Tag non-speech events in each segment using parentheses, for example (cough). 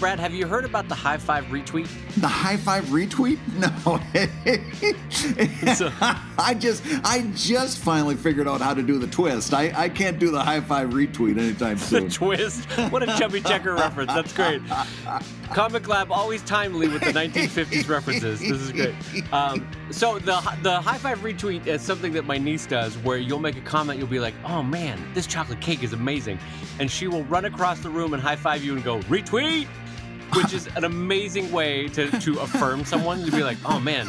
Brad, have you heard about the high five retweet? The high five retweet? No. (laughs) I just I just finally figured out how to do the twist. I, I can't do the high five retweet anytime soon. the twist? What a chubby checker reference. That's great. Comic Lab always timely with the 1950s references. This is great. Um, so the the high five retweet is something that my niece does, where you'll make a comment, you'll be like, "Oh man, this chocolate cake is amazing," and she will run across the room and high five you and go retweet which is an amazing way to, to (laughs) affirm someone to be like, oh man.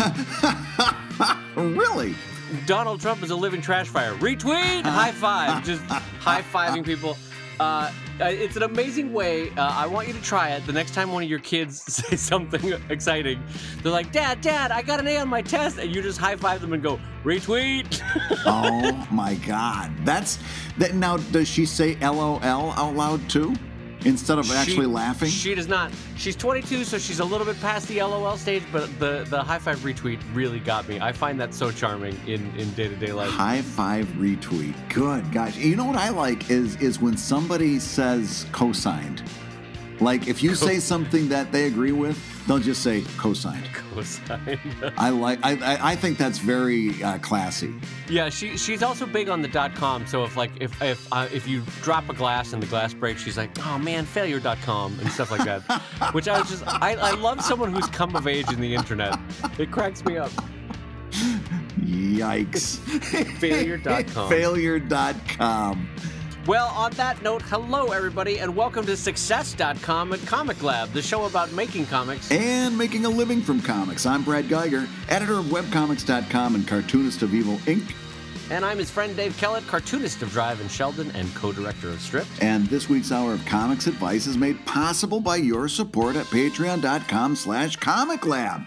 (laughs) really? Donald Trump is a living trash fire. Retweet, high five, just high fiving people. Uh, uh, it's an amazing way. Uh, I want you to try it. The next time one of your kids (laughs) say something exciting, they're like, "Dad, Dad, I got an A on my test," and you just high five them and go retweet. oh my God, that's that. Now, does she say LOL out loud too? instead of actually she, laughing? She does not. She's 22, so she's a little bit past the LOL stage. But the the high five retweet really got me. I find that so charming in in day to day life. High five retweet. Good gosh. You know what I like is is when somebody says co-signed. Like if you Co- say something that they agree with, They'll just say co-signed. Co-signed. I like. I, I think that's very uh, classy. Yeah, she she's also big on the dot com. So if like if if uh, if you drop a glass and the glass breaks, she's like, oh man, failure .dot com and stuff like that. (laughs) Which I was just I, I love someone who's come of age in the internet. It cracks me up. Yikes. failure.com. (laughs) failure.com. Well, on that note, hello, everybody, and welcome to Success.com at Comic Lab, the show about making comics and making a living from comics. I'm Brad Geiger, editor of WebComics.com and cartoonist of Evil Inc. And I'm his friend Dave Kellett, cartoonist of Drive and Sheldon and co director of Stripped. And this week's Hour of Comics Advice is made possible by your support at patreon.com slash comic lab.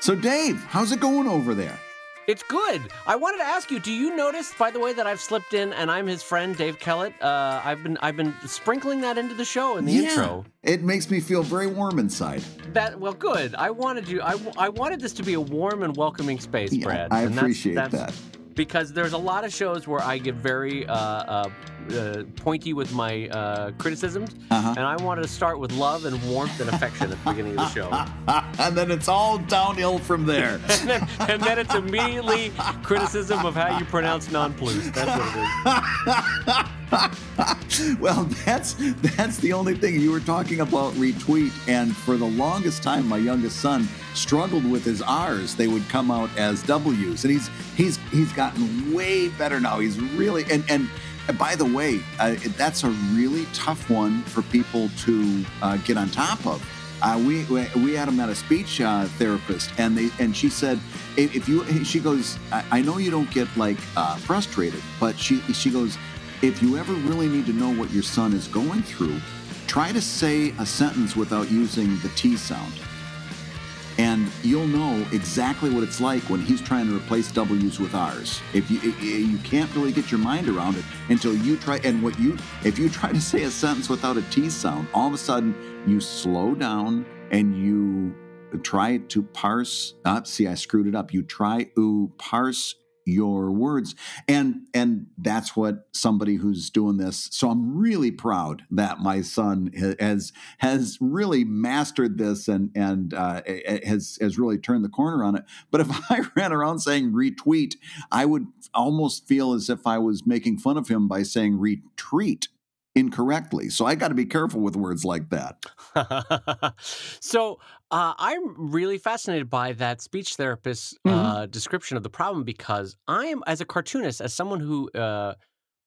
So, Dave, how's it going over there? It's good. I wanted to ask you. Do you notice, by the way, that I've slipped in and I'm his friend, Dave Kellett? Uh, I've been I've been sprinkling that into the show in the yeah. intro. It makes me feel very warm inside. That well, good. I wanted you. I, I wanted this to be a warm and welcoming space, yeah, Brad. I appreciate that's, that's, that because there's a lot of shows where I get very uh, uh, uh pointy with my uh, criticisms, uh-huh. and I wanted to start with love and warmth and affection at the beginning of the show, (laughs) and then it's all downhill from there. (laughs) and, then, and, then, it's immediately criticism of how you pronounce non-plus. That's what it is. (laughs) (laughs) well, that's that's the only thing you were talking about retweet. And for the longest time, my youngest son struggled with his R's. They would come out as W's, and he's he's he's gotten way better now. He's really and and. By the way, uh, that's a really tough one for people to uh, get on top of. Uh, we, we had him at a speech uh, therapist, and they and she said, if you, she goes, I, I know you don't get like uh, frustrated, but she she goes, if you ever really need to know what your son is going through, try to say a sentence without using the T sound. And you'll know exactly what it's like when he's trying to replace W's with R's. If you you can't really get your mind around it until you try and what you if you (laughs) try to say a sentence without a T sound, all of a sudden you slow down and you try to parse. Uh, see, I screwed it up. You try to parse your words and and that's what somebody who's doing this so i'm really proud that my son has has really mastered this and and uh, has has really turned the corner on it but if (laughs) i ran around saying retweet i would almost feel as if i was making fun of him by saying retreat incorrectly so i got to be careful with words like that (laughs) so uh, I'm really fascinated by that speech therapist mm-hmm. Uh, description of the problem because I'm, as a cartoonist, as someone who, uh,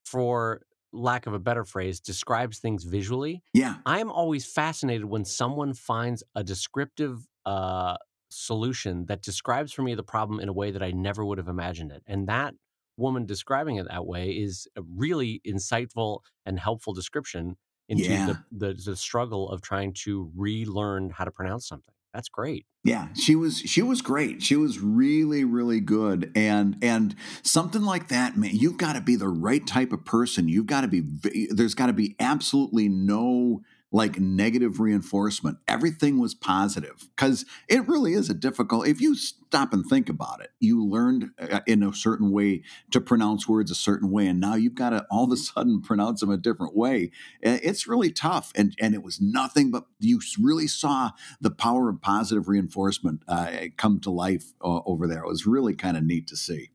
for lack of a better phrase, describes things visually. Yeah, I'm always fascinated when someone finds a descriptive uh, solution that describes for me the problem in a way that I never would have imagined it, and that woman describing it that way is a really insightful and helpful description into yeah. the, the, the struggle of trying to relearn how to pronounce something that's great. Yeah, she was she was great. She was really really good and and something like that man, you've got to be the right type of person. You've got to be there's got to be absolutely no like negative reinforcement. Everything was positive because it really is a difficult, if you stop and think about it, you learned uh, in a certain way to pronounce words a certain way. And now you've got to all of a sudden (laughs) pronounce them a different way. It's really tough. And, and it was nothing but you really saw the power of positive reinforcement uh, come to life uh, over there. It was really kind of neat to see.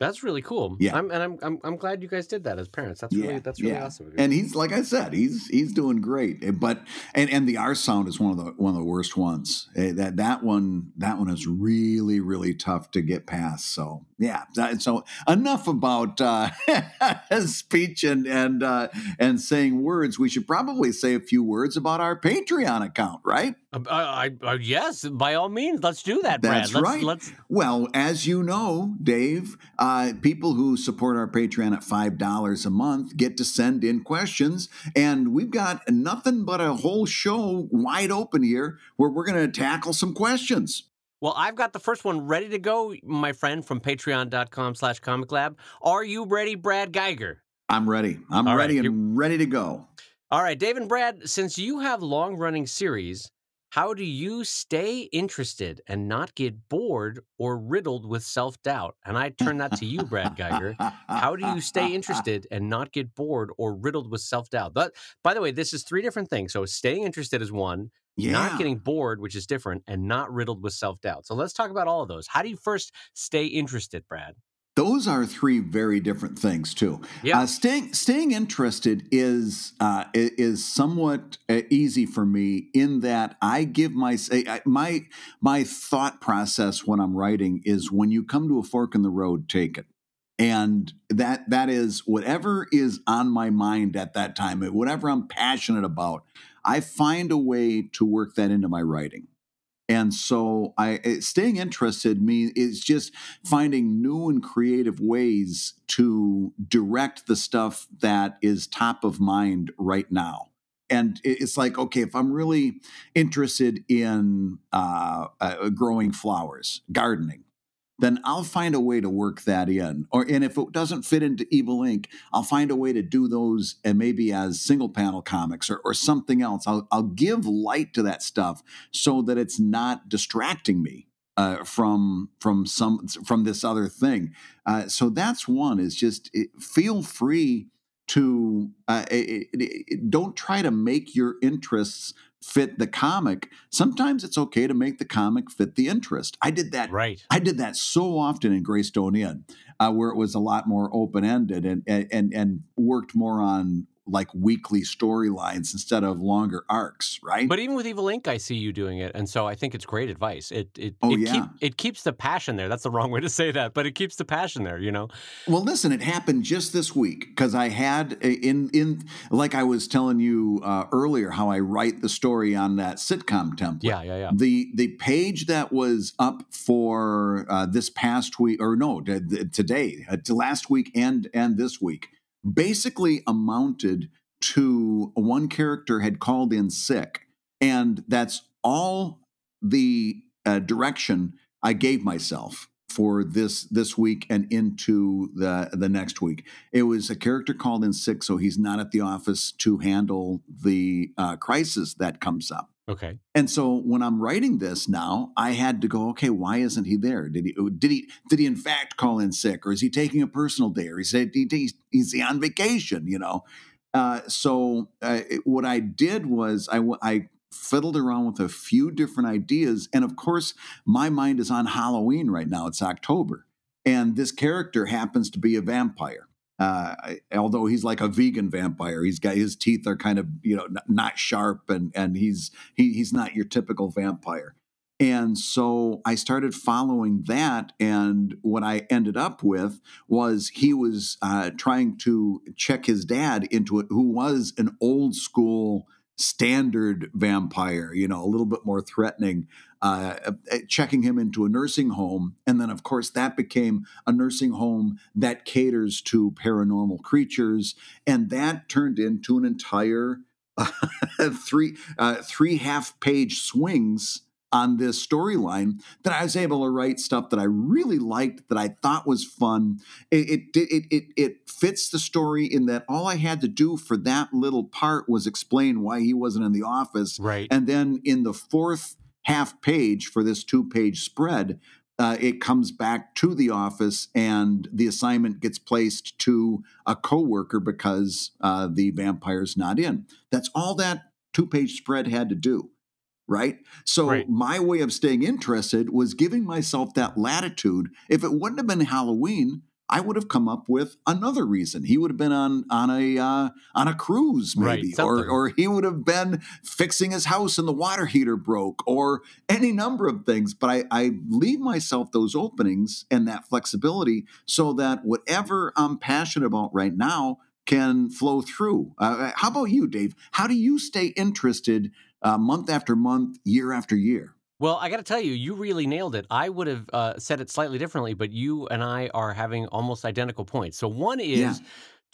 That's really cool. Yeah, I'm, and I'm, I'm I'm glad you guys did that as parents. That's yeah, really that's really yeah. awesome. And he's like I said, he's he's doing great. Eh, but and and the R sound is one of the one of the worst ones. Eh, that that one that one is really really tough to get past. So yeah. So enough about uh, (laughs) speech and and uh, and saying words. We should probably say a few words about our Patreon account, right? Uh, uh I, I, uh, yes, by all means, let's do that, Brad. That's let's, right. Let's... Well, as you know, Dave, uh, people who support our Patreon at five dollars a month get to send in questions, and we've got nothing but a whole show wide open here where we're going to tackle some questions. Well, I've got the first one ready to go, my friend, from patreon.com slash comic lab. Are you ready, Brad Geiger? I'm ready. I'm All ready right, and ready to go. All right, Dave and Brad, since you have long running series, how do you stay interested and not get bored or riddled with self doubt? And I turn that to you, Brad Geiger. How do you stay (laughs) interested and not get bored or riddled with self doubt? But by the way, this is three different things. So staying interested is one, yeah. not getting bored, which is different, and not riddled with self doubt. So let's talk about all of those. How do you first stay interested, Brad? Those are three very different things, too. Yeah. Uh, staying staying interested is uh, is somewhat uh, easy for me in that I give my my my thought process when I'm writing is when you come to a fork in the road, take it and that that is whatever is on my mind at that time whatever i'm passionate about i find a way to work that into my writing and so i staying interested means is just finding new and creative ways to direct the stuff that is top of mind right now and it's like okay if i'm really interested in uh, uh, growing flowers gardening then I'll find a way to work that in. Or and if it doesn't fit into Evil Inc., I'll find a way to do those and eh, maybe as single panel comics or, or something else. I'll I'll give light to that stuff so that it's not distracting me uh, from from some from this other thing. Uh, so that's one is just it, eh, feel free to uh, it, eh, it, don't try to make your interests fit the comic sometimes it's okay to make the comic fit the interest i did that right i did that so often in greystone inn uh, where it was a lot more open-ended and, and and worked more on like weekly storylines instead of longer arcs, right? But even with Evil Inc, I see you doing it, and so I think it's great advice. It it oh, it, yeah. keep, it keeps the passion there. That's the wrong way to say that, but it keeps the passion there. You know. Well, listen, it happened just this week because I had in in like I was telling you uh, earlier how I write the story on that sitcom template. Yeah, yeah, yeah. The the page that was up for uh, this past week or no today, uh, to last week and and this week basically amounted to one character had called in sick. And that's all the uh, direction I gave myself for this this week and into the the next week. It was a character called in sick, so he's not at the office to handle the uh, crisis that comes up. Okay. And so when I'm writing this now, I had to go, okay, why isn't he there? Did he oh, did he did he in fact call in sick, or is he taking a personal day, or is he he's, is he on vacation? You know. Uh, so uh, it, what I did was I I fiddled around with a few different ideas, and of course my mind is on Halloween right now. It's October, and this character happens to be a vampire uh, although he's like a vegan vampire, he's got his teeth are kind of you know not, not sharp, and and he's he, he's not your typical vampire. And so I started following that, and what I ended up with was he was uh, trying to check his dad into it, who was an old school standard vampire, you know, a little bit more threatening. Uh, uh, checking him into a nursing home. And then, of course, that became a nursing home that caters to paranormal creatures. And that turned into an entire uh, (laughs) three, uh, three half page swings on this storyline that I was able to write stuff that I really liked, that I thought was fun. It, it it, it it fits the story in that all I had to do for that little part was explain why he wasn't in the office. Right. And then in the fourth half page for this two page spread, uh, it comes back to the office and the assignment gets placed to a coworker because uh, the vampire's not in. That's all that two page spread had to do. Right. So right. my way of staying interested was giving myself that latitude. If it wouldn't have been Halloween, I would have come up with another reason. He would have been on on a uh, on a cruise, maybe, right, or or he would have been fixing his house and the water heater broke, or any number of things. But I, I leave myself those openings and that flexibility so that whatever I'm passionate about right now can flow through. Uh, uh how about you, Dave? How do you stay interested uh, month after month, year after year? Well, I got to tell you, you really nailed it. I would have uh, said it slightly differently, but you and I are having almost identical points. So one is. Yeah.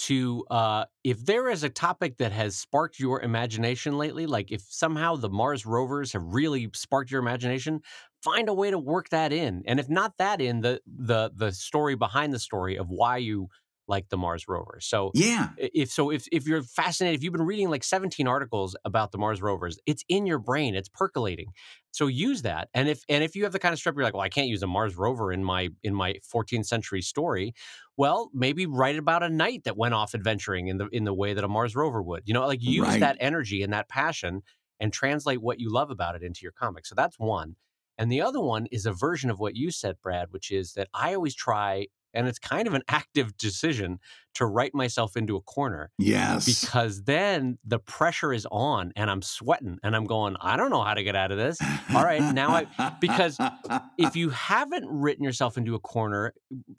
To uh, if there is a topic that has sparked your imagination lately, like if somehow the Mars rovers have really sparked your imagination, find a way to work that in. And if not that in, the the the story behind the story of why you like the Mars rover. So yeah, if so, if if you're fascinated, if you've been reading like 17 articles about the Mars rovers, it's in your brain, it's percolating. So use that, and if and if you have the kind of strip, you're like, well, I can't use a Mars rover in my in my 14th century story. Well, maybe write about a knight that went off adventuring in the in the way that a Mars rover would. You know, like use right. that energy and that passion and translate what you love about it into your comic. So that's one. And the other one is a version of what you said, Brad, which is that I always try and it's kind of an active decision to write myself into a corner. Yes. Because then the pressure is on and I'm sweating and I'm going, I don't know how to get out of this. All right, now I because if you haven't written yourself into a corner,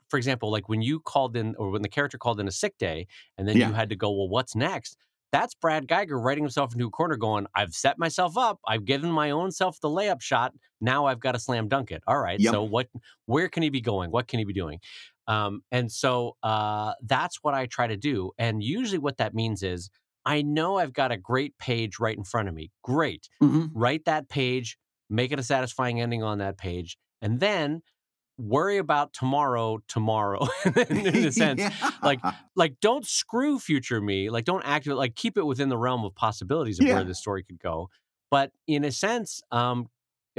for example, like when you called in or when the character called in a sick day and then yeah. you had to go, well, what's next? That's Brad Geiger writing himself into a corner going, I've set myself up. I've given my own self the layup shot. Now I've got to slam dunk it. All right. Yep. So what where can he be going? What can he be doing? Um, and so uh, that's what I try to do. And usually what that means is I know I've got a great page right in front of me. Great. Mm-hmm. Write that page, make it a satisfying ending on that page. And then worry about tomorrow tomorrow (laughs) in a (laughs) sense yeah. like (laughs) like don't screw future me like don't act like keep it within the realm of possibilities of yeah. where the story could go but in a sense um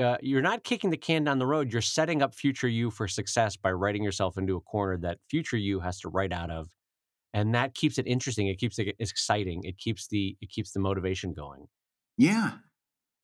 uh, you're not kicking the can down the road you're setting up future you for success by writing yourself into a corner that future you has to write out of and that keeps it interesting it keeps it exciting it keeps the it keeps the motivation going yeah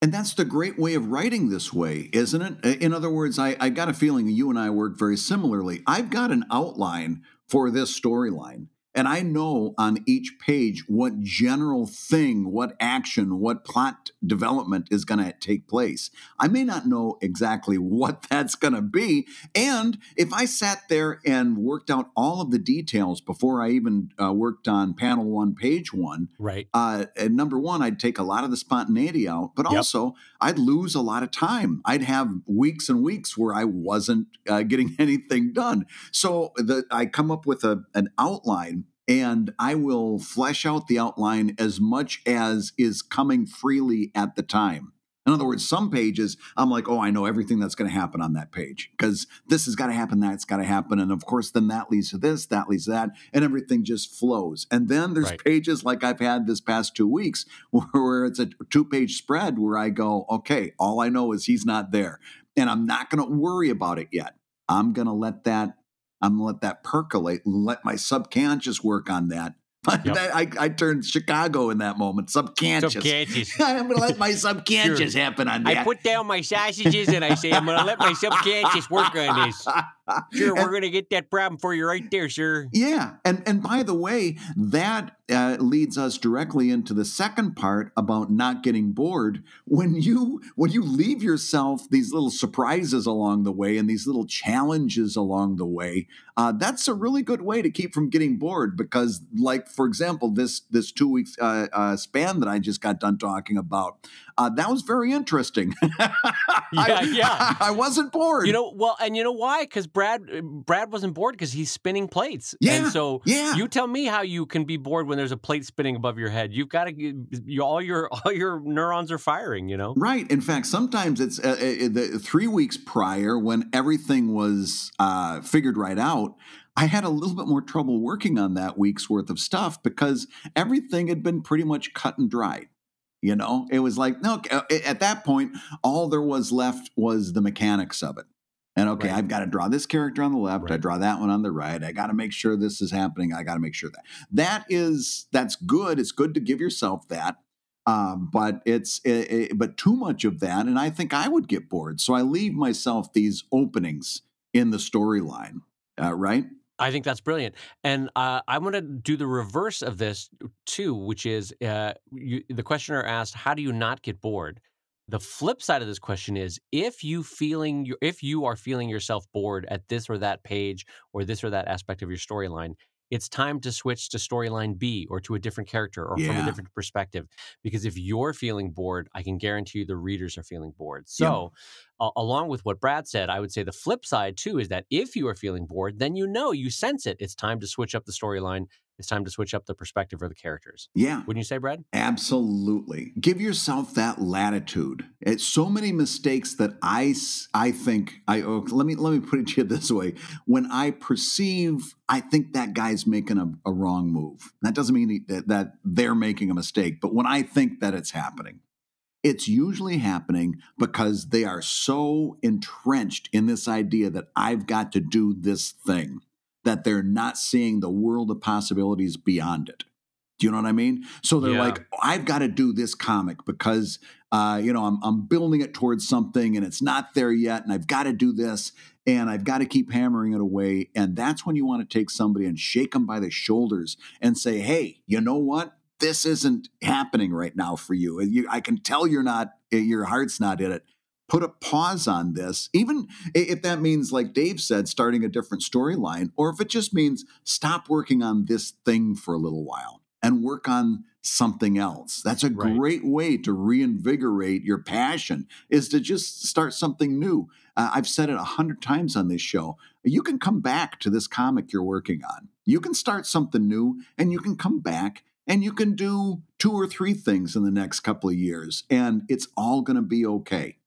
and that's the great way of writing this way, isn't it? In other words, I, I got a feeling you and I work very similarly. I've got an outline for this storyline. And I know on each page what general thing, what action, what plot development is going to take place. I may not know exactly what (laughs) that's going to be. And if I sat there and worked out all of the details before I even uh, worked on panel one, page one, right? Uh, and number one, I'd take a lot of the spontaneity out, but yep. also I'd lose a lot of time. I'd have weeks and weeks where I wasn't uh, getting (laughs) anything done. So the, I come up with a, an outline and I will flesh out the outline as much as is coming freely at the time. In other words, some pages, I'm like, oh, I know everything that's going to happen on that page because this has got to happen, that's got to happen. And of course, then that leads to this, that leads to that, and everything just flows. And then there's right. pages like I've had this past two weeks (laughs) where it's a two page spread where I go, okay, all I know is he's not there. And I'm not going to worry about it yet. I'm going to let that I'm gonna let that percolate and let my subconscious work on that. (laughs) yep. I, I, I, turned Chicago in that moment. Subconscious. subconscious. (laughs) I'm going to let my subconscious sure. happen on that. I put down my sausages and I say, I'm going to let my subconscious work on this. (laughs) sure, we're going to get that problem for you right there, sir. Yeah, and and by the way, that uh, leads us directly into the second part about not getting bored. When you when you leave yourself these little surprises along the way and these little challenges along the way, uh, that's a really good way to keep from getting bored. Because, like for example, this this two weeks uh, uh span that I just got done talking about, uh, that was very interesting. yeah, (laughs) I, yeah. (laughs) I wasn't bored. You know, well, and you know why? Because Brad uh, Brad wasn't bored because he's spinning plates. Yeah. And so yeah. you tell me how you can be bored when there's a plate spinning above your head. You've got to you, all your (laughs) all your neurons are firing. You know. Right. In fact, sometimes it's uh, uh, the three weeks prior when everything was uh, figured right out. I had a little bit more trouble working on that week's worth of stuff because everything had been pretty much cut and dried. You know, it was like, no, uh, at that point, all there was left was the mechanics of it. And okay, right. I've got to draw this character on the left. Right. I draw that one on the right. I got to make sure this is happening. I got to make sure that that is that's good. It's good to give yourself that, um, but it's it, eh, it, eh, but too much of that, and I think I would get bored. So I leave myself these openings in the storyline. Uh, right? I think that's brilliant. And uh, i want to do the reverse of this too, which is uh, you, the questioner asked, "How do you not get bored?" The flip side of this question is, if you feeling if you are feeling yourself bored at this or that page or this or that aspect of your storyline, it's time to switch to storyline B or to a different character or yeah. from a different perspective. Because if you're feeling bored, I can guarantee you the readers are feeling bored. So, yeah. uh, along with what Brad said, I would say the flip side too is that if you are feeling bored, then you know, you sense it. It's time to switch up the storyline it's time to switch up the perspective or the characters. Yeah. Wouldn't you say, Brad? Absolutely. Give yourself that latitude. It's so many mistakes that I, I think I oh, let me let me put it to you this way. When I perceive, I think that guy's making a, a wrong move. That doesn't mean that they're making a mistake, but when I think that it's happening, it's usually happening because they are so entrenched in this idea that I've got to do this thing that they're not seeing the world of possibilities beyond it. Do you know what I mean? So they're yeah. like, oh, I've got to do this comic because uh, you know I'm I'm building it towards something and it's not there yet, and I've got to do this and I've got to keep hammering it away. And that's when you want to take somebody and shake them by the shoulders and say, Hey, you know what? This isn't happening right now for you. you I can tell you're not eh, your heart's not in it put a pause on this, even if that means, like Dave said, starting a different storyline, or if it just means stop working on this thing for a little while and work on something else. That's a right. great way to reinvigorate your passion is to just start something new. Uh, I've said it a hundred times on this show. You can come back to this comic you're working on. You can start something new and you can come back and you can do two or three things in the next couple of years and it's all going to be okay.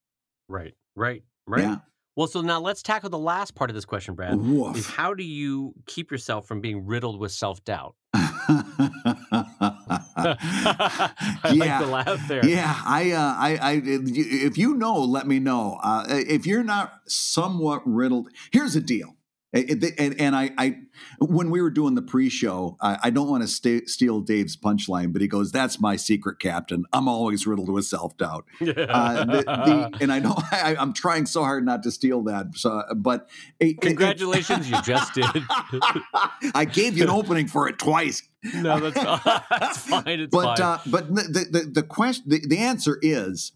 Right, right, right. Yeah. Well, so now let's tackle the last part of this question, Brad. Woof. Is how do you keep yourself from being riddled with self doubt? (laughs) (laughs) I yeah. like the laugh there. Yeah, I, uh, I, I, if you know, let me know. Uh, if you're not somewhat riddled, here's the deal. It, it, and and I, I, when we were doing the pre-show, I, I don't want to st- steal Dave's punchline, but he goes, "That's my secret, Captain. I'm always riddled with self-doubt." (laughs) Yeah. Uh, the, the, and I know (laughs) I, am trying so hard not to steal that. So, but it, congratulations, you just did. (laughs) I gave you an opening for it twice. No, that's, that's fine. It's but fine. Uh, but the, the the question the, the answer is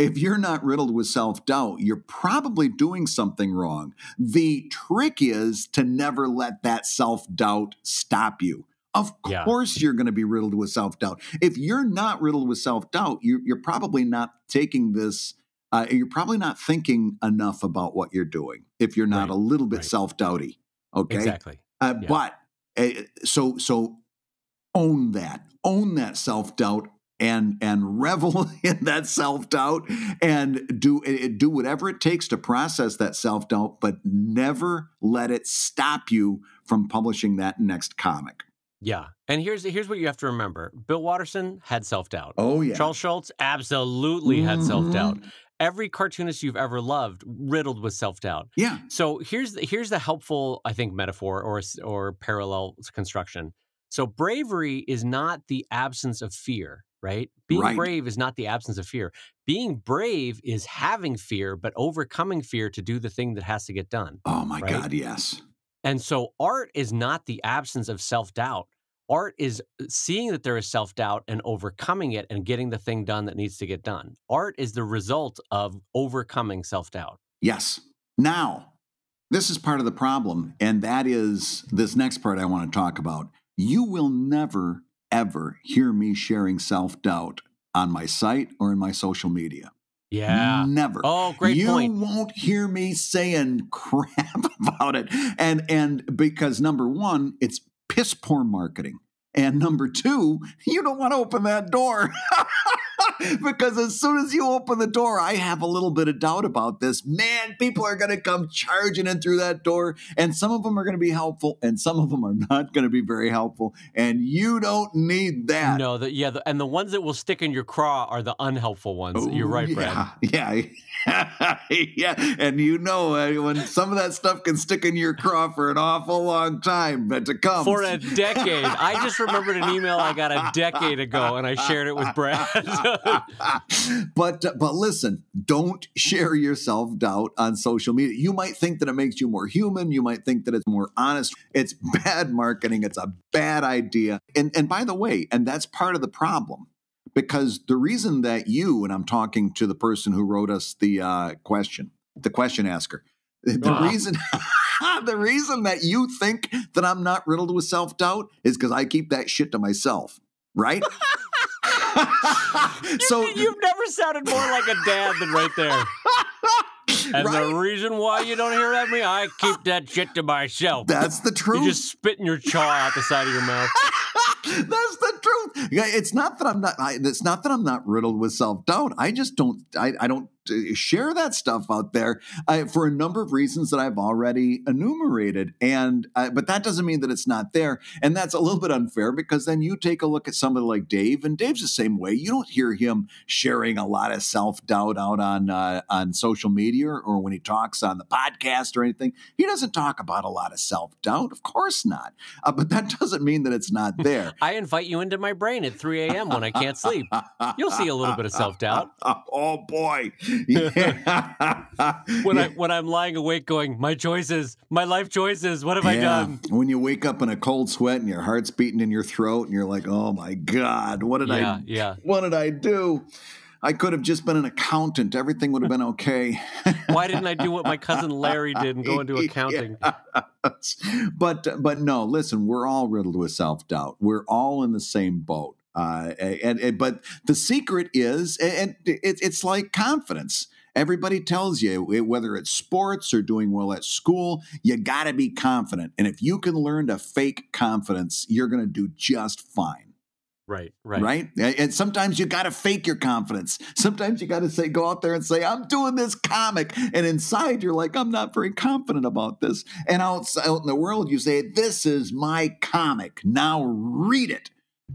if you're not riddled with self doubt, you're probably doing something wrong. The trick is to never let that self doubt stop you. Of yeah. course, you're going to be riddled with self doubt. If you're not riddled with self doubt, you're, you're, probably not taking this, uh, you're probably not thinking enough about what you're doing if you're not right. a little bit right. self doubty. Okay. Exactly. Uh, yeah. But uh, so, so own that, own that self doubt, and and revel (laughs) in that self doubt and do do whatever it takes to process that self doubt, but never let it stop you from publishing that next comic. Yeah. And here's here's what you have to remember. Bill Watterson had self-doubt. Oh yeah. Charles Schultz absolutely mm-hmm. had self-doubt. Every cartoonist you've ever loved riddled with self-doubt. Yeah. So here's the, here's the helpful I think metaphor or or parallel construction. So bravery is not the absence of fear, right? Being right. brave is not the absence of fear. Being brave is having fear, but overcoming fear to do the thing that has to get done. Oh my right? God, yes. And so art is not the absence of self doubt. Art is uh, seeing that there is self doubt and overcoming it and getting the thing done that needs to get done. Art is the result of overcoming self doubt. Yes. Now, this is part of the problem. And that is this next part I want to talk about you will never, ever hear me sharing self doubt on my site or in my social media. Yeah. Never. Oh, great you point. You won't hear me saying (laughs) crap about it. And and because number 1, it's piss poor marketing. And number 2, you don't want to open that door. (laughs) (laughs) because as soon as you open the door, I have a little bit of doubt about this. Man, people are going to come charging in through that door, and some of them are going to be helpful, and some of them are not going to be very helpful. And you don't need that. No, the, yeah, the, and the ones that will stick in your craw are the unhelpful ones. Ooh, You're right, yeah, Brad. (laughs) Yeah, yeah, and you know uh, when some of that stuff can stick in your craw for an awful long time, but to come for a (laughs) decade. I just remembered an email I got a decade ago, and I shared it with Brad. (laughs) but but listen, don't share your self doubt on social media. You might think that it makes you more human. You might think that it's more honest. It's (laughs) bad marketing. It's a bad idea. And and by the way, and that's part of the problem because the reason that you and I'm talking to the person who wrote us the uh, question, the question asker, the ah. reason. (laughs) the reason that you think that I'm not riddled with self doubt is because I keep that shit to myself, right? so (laughs) you've never sounded more like a dad than right there. (laughs) And right? the reason why you don't hear that me, I keep that shit to myself. That's the truth. You're just spitting your chaw out the side of your mouth. (laughs) That's the truth. It's not that I'm not. I, it's not that I'm not riddled with self doubt. I just don't. I, I don't share that stuff out there uh, for a number of reasons that I've already enumerated. And uh, but that doesn't mean that it's not there, and that's a little bit unfair because then you take a look at somebody like Dave, and Dave's the same way. You don't hear him sharing a lot of self doubt out on uh, on social media or when he talks on the podcast or anything. He doesn't talk about a lot of self doubt, of course not. Uh, but that (laughs) doesn't mean that it's not there. (laughs) I invite you into my brain at 3 a.m. when I can't sleep. You'll see a little bit of self doubt. (laughs) oh boy, yeah. (laughs) when I when I'm lying awake, going, my choices, my life choices. What have yeah. I done? When you wake up in a cold sweat and your heart's beating in your throat, and you're like, oh my god, what did yeah, I? Yeah. What did I do? I could have just been an accountant. Everything would have been okay. (laughs) Why didn't I do what my cousin Larry did and go into (laughs) accounting? but but no, listen, we're all riddled with self-doubt. We're all in the same boat. Uh, and, and, but the secret is, and it, it's like confidence. Everybody tells you, eh, whether it's sports or doing well at school, you got to be confident. And if you can learn to fake confidence, you're going to do just fine. Right, right. Right? And sometimes you got to fake your confidence. Sometimes you got to say, go out there and say, I'm doing this comic. And inside you're like, I'm not very confident about this. And outside out in the world, you say, This is my comic. Now read it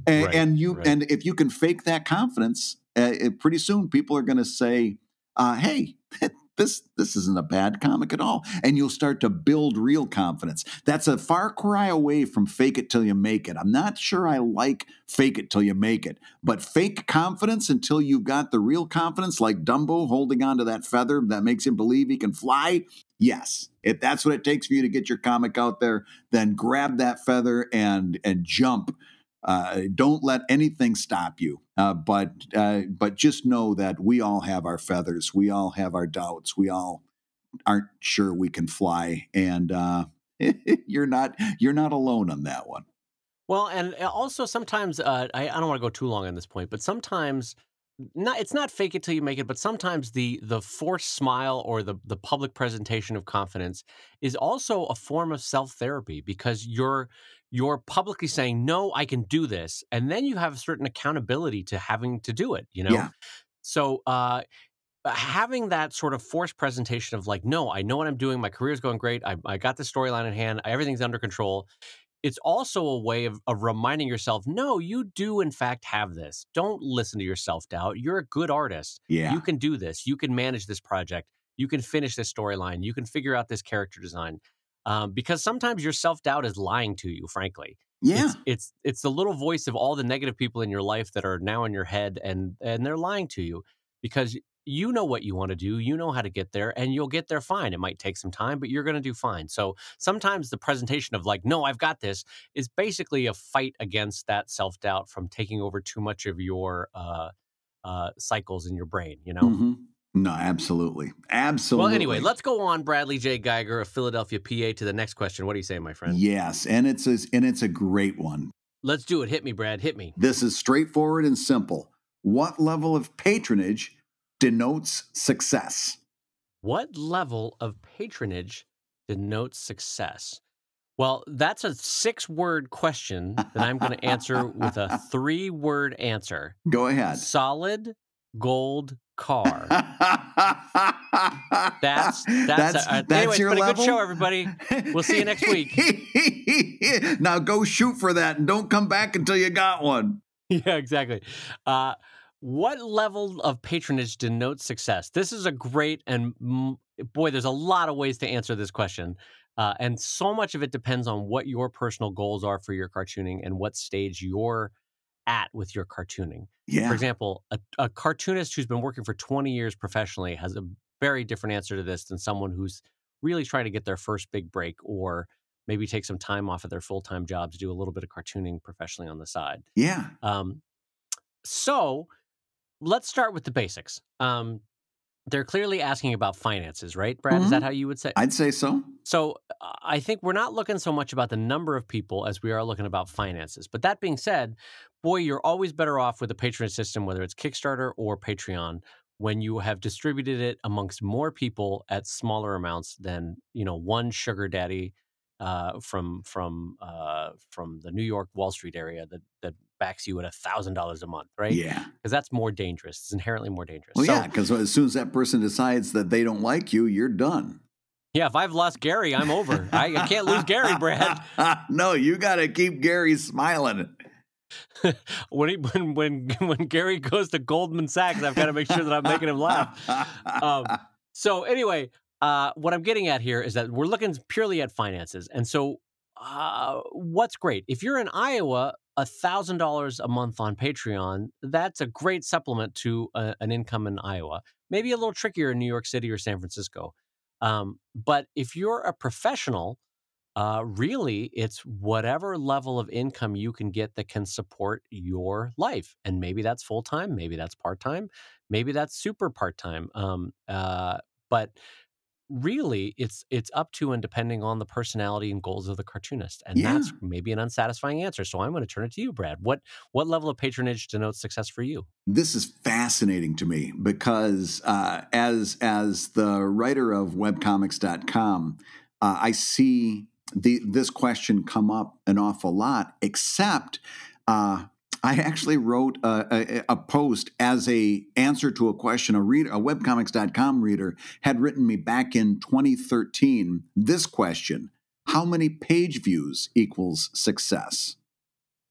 and, right, and you right. and if you can fake that confidence, uh, it, pretty soon people are going to say, uh, "Hey." (laughs) this this isn't a bad comic at all and you'll start to build real confidence that's a far cry away from fake it till you make it i'm not sure i like fake it till you make it but fake confidence until you've got the real confidence like dumbo holding onto that feather that makes him believe he can fly yes if that's what it takes for you to get your comic out there then grab that feather and and jump uh, don't let anything stop you. Uh, but uh, but just know that we all have our feathers. We all have our doubts. We all aren't sure we can fly, and uh, (laughs) you're not you're not alone on that one. Well, and uh, also sometimes uh, I, I don't want to go too long on this point, but sometimes not it's not fake it till you make it, but sometimes the the forced smile or the the public presentation of confidence is also a form of self therapy because you're you're publicly saying no i can do this and then you have a certain accountability to having to do it you know yeah. so uh, uh having that sort of forced presentation of like no i know what i'm doing my career's going great i, I got the storyline in hand everything's under control it's also a way of, of reminding yourself no you do in fact have this don't listen to your self-doubt you're a good artist yeah. you can do this you can manage this project you can finish this storyline you can figure out this character design um, because sometimes your self doubt is lying to you, frankly. Yeah. It's, it's, it's the little voice of all the negative people in your life that are now in your head and and they're lying to you because you know what you want to do, you know how to get there and you'll get there fine. It might take some time, but you're going to do fine. So sometimes the presentation of like no, I've got this is basically a fight against that self-doubt from taking over too much of your uh, uh, cycles in your brain, you know. Mm-hmm. No, absolutely. Absolutely. Well, anyway, let's go on, Bradley J. Geiger of Philadelphia, PA, to the next question. What do you say, my friend? Yes, and it's a, and it's a great one. Let's do it. Hit me, Brad. Hit me. This is straightforward and simple. What level of patronage denotes success? What level of patronage denotes success? Well, that's a six word question that I'm going to answer with a (laughs) three word answer. Go ahead. Solid, gold car. that's (laughs) that's that's, a, that's anyways, your level? a good show, everybody. We'll see you next (laughs) week. now go shoot for that and don't come back until you got one. (laughs) Yeah, exactly. Uh, what level of patronage denotes success? This is a great and boy, there's a lot of ways to answer this question. Uh, and so much of it depends on what your personal goals are for your cartooning and what stage you're at with your cartooning. Yeah. For example, a, a cartoonist who's been working for 20 years professionally has a very different answer to this than someone who's really trying to get their first big break or maybe take some time off of their full time job to do a little bit of cartooning professionally on the side. Yeah. Um, so let's start with the basics. Um, they're clearly asking about finances, right, Brad? Mm-hmm. Is that mm-hmm. how you would say? I'd say so. So uh, I think we're not looking so much about the number of people as we are looking about finances. But that being said, boy, you're always better off with a patron system, whether it's Kickstarter or Patreon, when you have distributed it amongst more people at smaller amounts than you know one sugar daddy uh, from from uh, from the New York Wall Street area that that backs you at a thousand dollars a month, right? Yeah, because that's more dangerous. It's inherently more dangerous. Well, so, yeah, because as soon as that person decides that they don't like you, you're done. Yeah, if I've lost Gary, I'm over. I, I, can't lose Gary, Brad. (laughs) no, you got to keep Gary smiling. (laughs) when, he, when when (laughs) when Gary goes to Goldman Sachs, I've got to make sure that I'm making him laugh. Um, so anyway, uh, what I'm getting at here is that we're looking purely at finances. And so, uh, what's great? If you're in Iowa, $1,000 a month on Patreon, that's a great supplement to a, uh, an income in Iowa. Maybe a little trickier in New York City or San Francisco. Um, but if you're a professional, uh, really, it's whatever level of income you can get that can support your life. And maybe that's full time, maybe that's part time, maybe that's super part time. Um, uh, but really it's it's up to and depending on the personality and goals of the cartoonist and yeah. that's maybe an unsatisfying answer so i'm going to turn it to you brad what what level of patronage denotes success for you this is fascinating to me because uh, as as the writer of webcomics.com uh, i see the this question come up an awful lot except uh, I actually wrote a, a, a, post as a answer to a question a reader, a webcomics.com reader had written me back in 2013 this question, how many page views equals success?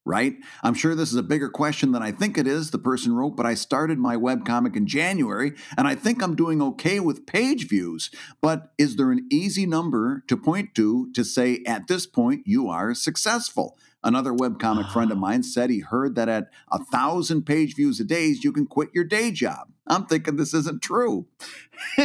Right? I'm sure this is a bigger question than I think it is, the person wrote, but I started my webcomic in January and I think I'm doing okay with page views. But is there an easy number to point to to say at this point you are successful? Another webcomic friend of mine said he heard that at a thousand page views a day, you can quit your day job. I'm thinking this isn't true. (laughs)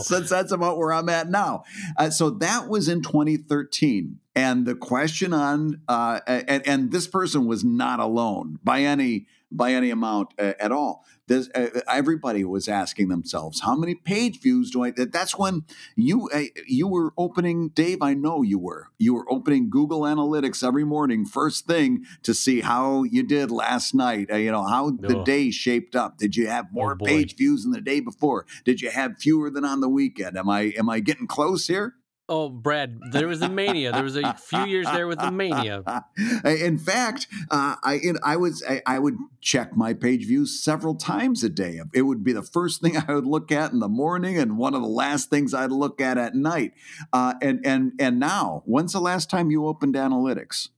Since that's about where I'm at now. Uh, so that was in 2013. And the question on, uh, and, and this person was not alone by any by any amount uh, at all. this uh, everybody was asking themselves, how many page views do I? That's when you uh, you were opening, Dave. I know you were. You were opening Google Analytics every morning, first thing, to see how you did last night. Uh, you know how oh. the day shaped up. Did you have oh, more oh page views than the day before? Did you have fewer than on the weekend? Am I am I getting close here? Oh, Brad, there was a mania. There was a few years there with the mania. (laughs) In fact, uh, I I was I, I, would check my page views several times a day. It would be the first thing (laughs) I would look at in the morning, and one of the last things I'd look at at night. Uh, and and and now, when's the last time you opened analytics?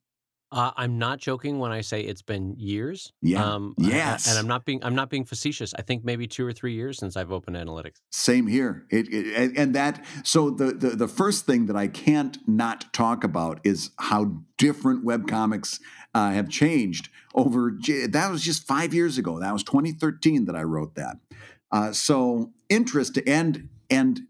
Uh, I'm not joking when I say it's been years. Yeah. Um, yes. I, and I'm not being I'm not being facetious. I think maybe two or three years since I've opened analytics. Same here. It, it, and that so the, the the first thing that I can't not talk about is how different web comics uh, have changed over. That was just five years ago. That was 2013 that I wrote that. Uh, so interest and and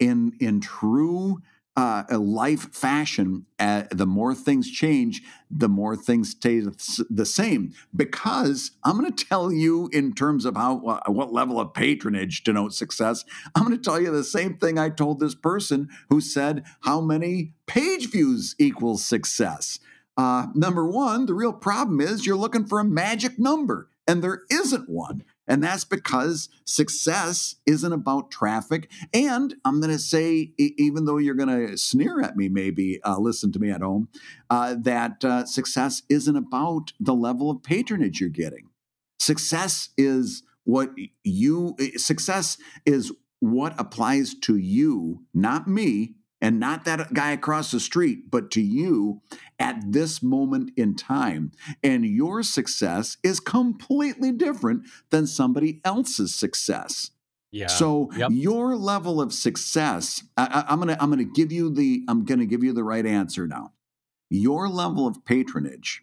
in in true uh, a life fashion, uh, the more things change, the more things stay the same. Because I'm going to tell you, in terms of how uh, what level of patronage denotes success, I'm going to tell you the same thing I told this person who said how many page views equals success. Uh, number one, the real problem is you're looking for a magic number, and there isn't one. And that's because success isn't about traffic. And I'm going to say, even though you're going to sneer at me, maybe uh, listen to me at home, uh, that uh, success isn't about the level of patronage you're getting. Success is what you, eh, success is what applies to you, not me, and not that guy across the street, but to you at this moment in time. And your success is completely different than somebody else's success. Yeah. So yep. your level of success, I, am gonna I'm gonna give you the I'm gonna give you the right answer now. Your level of patronage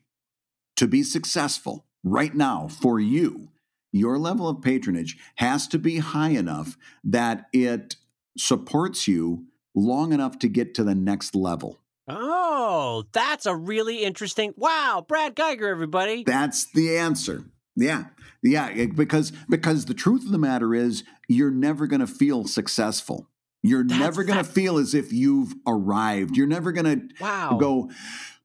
to be successful right now for you, your level of patronage has to be high enough that it supports you long enough to get to the next level. Oh, that's a really interesting. Wow, Brad Geiger, everybody. That's the answer. Yeah. Yeah, eh, because because the truth of the matter is you're never going to feel successful. You're that's never going to feel as if you've arrived. You're never going to wow. go,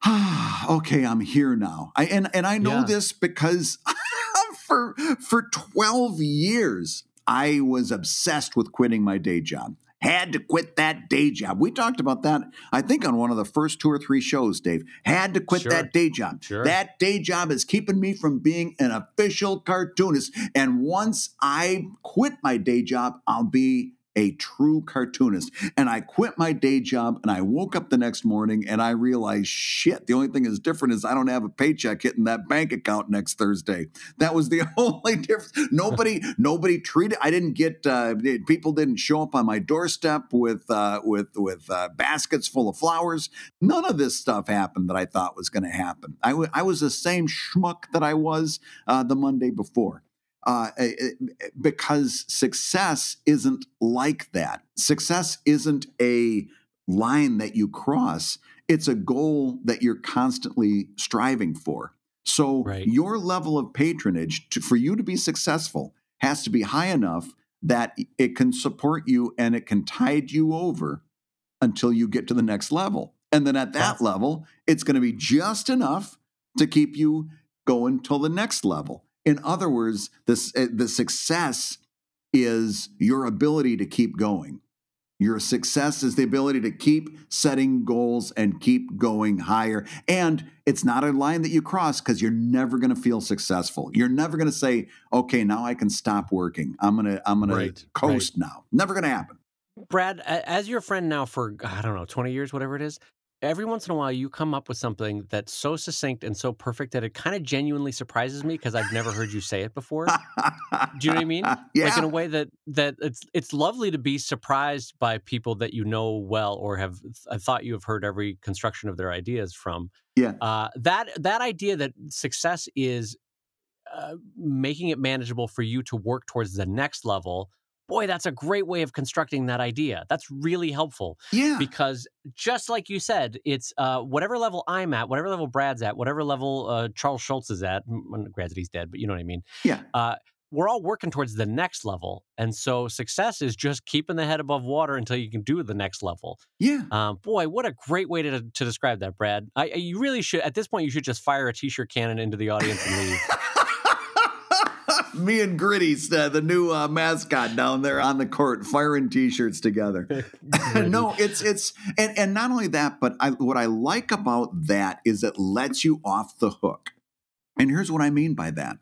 ah, okay, I'm here now. I, and and I know yeah. this because (laughs) for for 12 years I was obsessed with quitting my day job had to quit that day job. We talked about that, I think, on one of the first two or three shows, Dave. Had to quit sure. that day job. Sure. That day job is keeping me from being an official cartoonist. And once I quit my day job, I'll be a true cartoonist. And I quit my day job and I woke up the next morning and I realized shit, the only thing that's different is I don't have a paycheck hitting that bank account next Thursday. That was the (laughs) only difference. Nobody, nobody treated, I didn't get, uh, people didn't show up on my doorstep with, uh, with, with uh, baskets full of flowers. None of this stuff happened that I thought was going to happen. I, w- I was the same schmuck that I was uh, the Monday before uh, because success isn't like that. Success isn't a line that you cross, it's a goal that you're constantly striving for. So, right. your level of patronage to, for you to be successful has to be high enough that it can support you and it can tide you over until you get to the next level. And then at that level, it's going to be just enough to keep you going till the next level. In other words, this, eh, the success is your ability to keep going. Your success is the ability to keep setting goals and keep going higher. And it's not a line that you cross because you're never going to feel successful. You're never going to say, "Okay, now I can stop working. I'm gonna, I'm gonna coast right. now." Never going to happen. Brad, as your friend now for I don't know, twenty years, whatever it is, every once in a while you come up with something that's so succinct and so perfect that it kind of genuinely surprises me because I've never heard you say it before. Do you know what I mean? Yeah. (laughs) Like in a way that that it's it's lovely to be surprised by people that you know well or have I thought you have heard every construction of their ideas from. Yeah. Uh, that that idea that success is uh, making it manageable for you to work towards the next level boy, that's a great way of constructing that idea. That's really helpful. Yeah. Because just like you said, it's uh, whatever level I'm at, whatever level Brad's at, whatever level uh, Charles Schultz is at. Granted, he's dead, but you know what I mean. Yeah. Uh, we're all working towards the next level. And so success is just keeping the head above water until you can do the next level. Yeah. Um, boy, what a great way to, to describe that, Brad. I, you really should, at this point, you should just fire a t shirt cannon into the audience and leave me and Gritty's uh, the new uh, mascot down there on the court firing t-shirts together. (laughs) (laughs) no, it's it's and and not only that, but I, what I like about that is it lets you off the hook. And here's what I mean by that.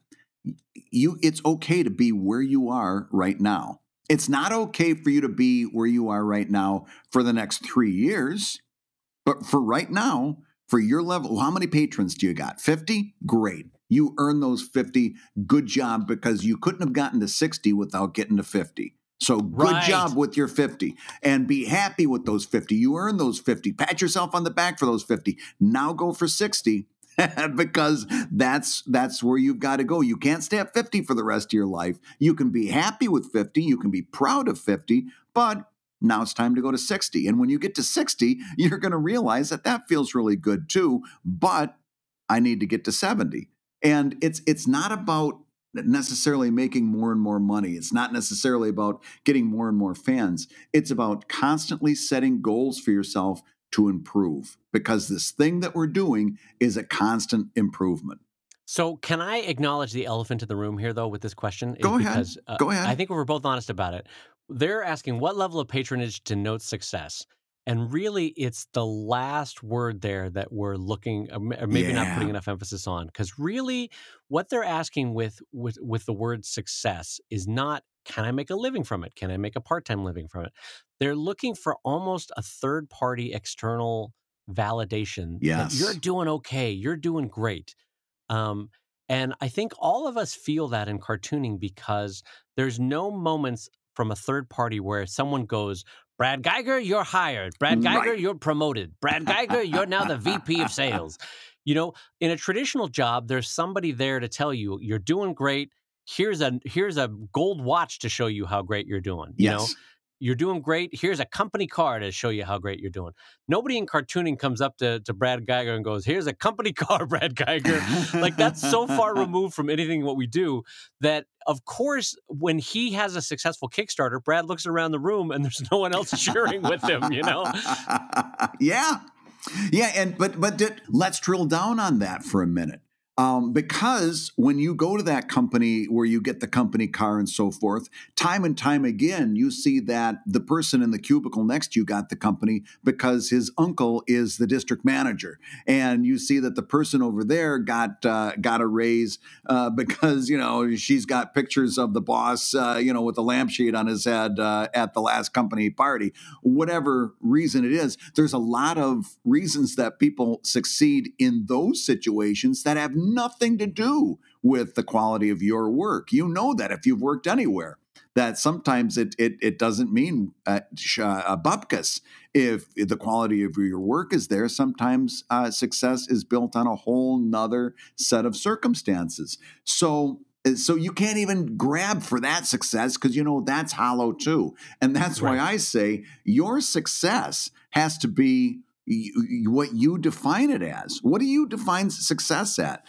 You it's okay to be where you are right now. It's not okay for you to be where you are right now for the next 3 years, but for right now, for your level, how many patrons do you got? 50? Great. You earn those 50. Good job because you couldn't have gotten to 60 without getting to 50. So good right. job with your 50 and be happy with those 50. You earn those 50. Pat yourself on the back for those 50. Now go for 60 (laughs) because that's that's where you've got to go. You can't stay at 50 for the rest of your life. You can be happy with 50, you can be proud of 50, but now it's time to go to 60. And when you get to 60, you're going to realize that that feels really good too, but I need to get to 70. And it's it's not about necessarily making more and more money. It's not necessarily about getting more and more fans. It's about constantly setting goals for yourself to improve because this thing that we're doing is a constant improvement. So, can I acknowledge the elephant in the room here, though, with this question? Go ahead. Because, uh, Go ahead. I think we are both honest about it. They're asking what level of patronage denotes success. And really, it's the last word there that we're looking, or uh, uh, maybe yeah. not putting enough emphasis on, because really, what they're asking with, with with the word success is not can I make a living from it? Can I make a part time living from it? They're looking for almost a third party external validation. Yes, you're doing okay. You're doing great. Um, and I think all of us feel that in cartooning because there's no moments from a third party where someone goes, Brad Geiger, you're hired. Brad Geiger, right. you're promoted. Brad Geiger, you're now the VP of sales. You know, in a traditional job, there's somebody there to tell you you're doing great. Here's a here's a gold watch to show you how great you're doing. You yes. know, you're doing great. Here's a company car to show you how great you're doing. Nobody in cartooning comes up to, to Brad Geiger and goes, Here's a company (laughs) car, Brad Geiger. like that's so far (laughs) removed from anything what we do that of course, when he has a successful Kickstarter, Brad looks around the room and there's (laughs) no one else cheering with him, you know? Yeah. Yeah, and but but did, let's drill down on that for a minute. Um, because when you go to that company where you get the company car and so forth, time and time again, you see that the person in the cubicle next to you got the company because his uncle is the district manager, and you see that the person over there got uh, got a raise uh, (laughs) because you know she's got pictures of the boss, uh, you know, with a lampshade on his head uh, at the last company party. Whatever reason it is, there's a lot of reasons that people succeed in those situations that have nothing to do with the quality of your work. You know that if you've worked anywhere, that sometimes it it, it doesn't mean uh, uh, a uh bupkis if the quality of your work is there. Sometimes uh, success is built on a whole nother set of circumstances. So uh, so you can't even grab for that success because you know that's hollow too and that's right. why i say your success has to be what you define it as. What do you define success at?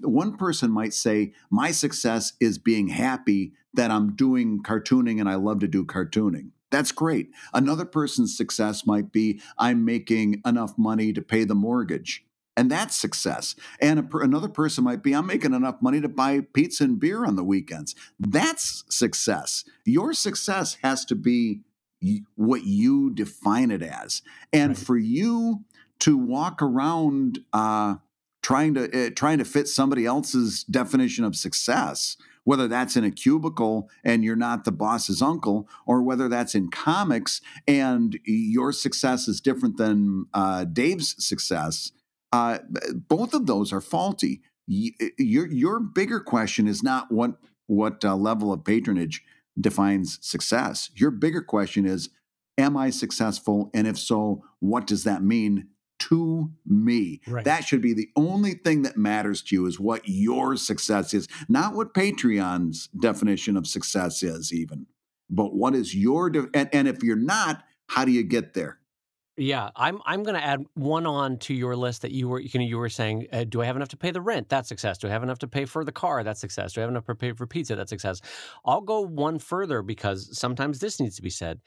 one person might say, My success is being happy that I'm doing cartooning and I love to do cartooning. That's great. Another person's success might be, I'm making enough money to pay the mortgage. And that's success. And a, another person might be, I'm making enough money to buy pizza and beer on the weekends. That's success. Your success has to be what you define it as. And right. for you to walk around uh, trying to uh, trying to fit somebody else's definition of success, whether that's in a cubicle and you're not the boss's uncle, or whether that's in comics and your success is different than uh, Dave's success. Uh, both of those are faulty. Y eh, your your bigger question is not what what uh, level of patronage defines success. Your bigger question is Am I successful? And if so, what does that mean to me? Right. That should be the only thing that matters to you is what your success is, not what Patreon's definition of success is, even, but what is your, de- and, and if you're not, how do you get there? Yeah, I'm I'm going to add one on to your list that you were you, know, you were saying. Uh, do I have enough to pay the rent? That's success. Do I have enough to pay for the car? That's success. Do I have enough to pay for pizza? That's success. I'll go one further because sometimes this needs to be said.